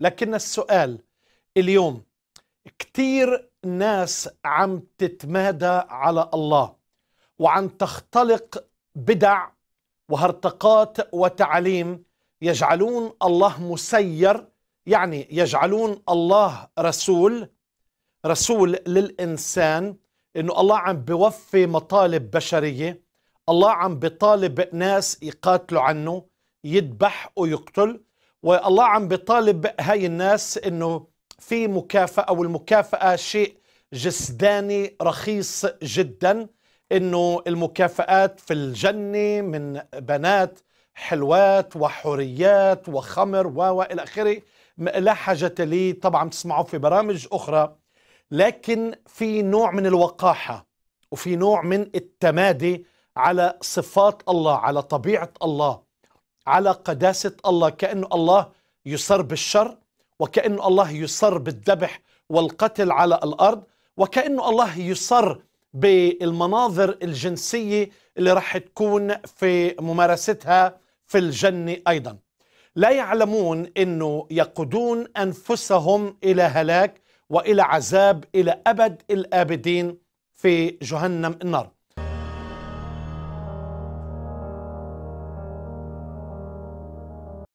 لكن السؤال اليوم كثير ناس عم تتمادى على الله وعم تختلق بدع وهرطقات وتعاليم يجعلون الله مسير يعني يجعلون الله رسول رسول للإنسان إنه الله عم بوفي مطالب بشرية الله عم بطالب ناس يقاتلوا عنه يذبح ويقتل والله عم بيطالب هاي الناس انه في مكافأة او المكافأة شيء جسداني رخيص جدا انه المكافآت في الجنة من بنات حلوات وحوريات وخمر و الى اخره لا حاجة لي طبعا تسمعوا في برامج اخرى لكن في نوع من الوقاحة وفي نوع من التمادي على صفات الله على طبيعة الله على قداسة الله كأنه الله يصر بالشر وكأنه الله يصر بالذبح والقتل على الأرض وكأنه الله يصر بالمناظر الجنسية اللي راح تكون في ممارستها في الجنة أيضا لا يعلمون أنه يقودون أنفسهم إلى هلاك وإلى عذاب إلى أبد الآبدين في جهنم النار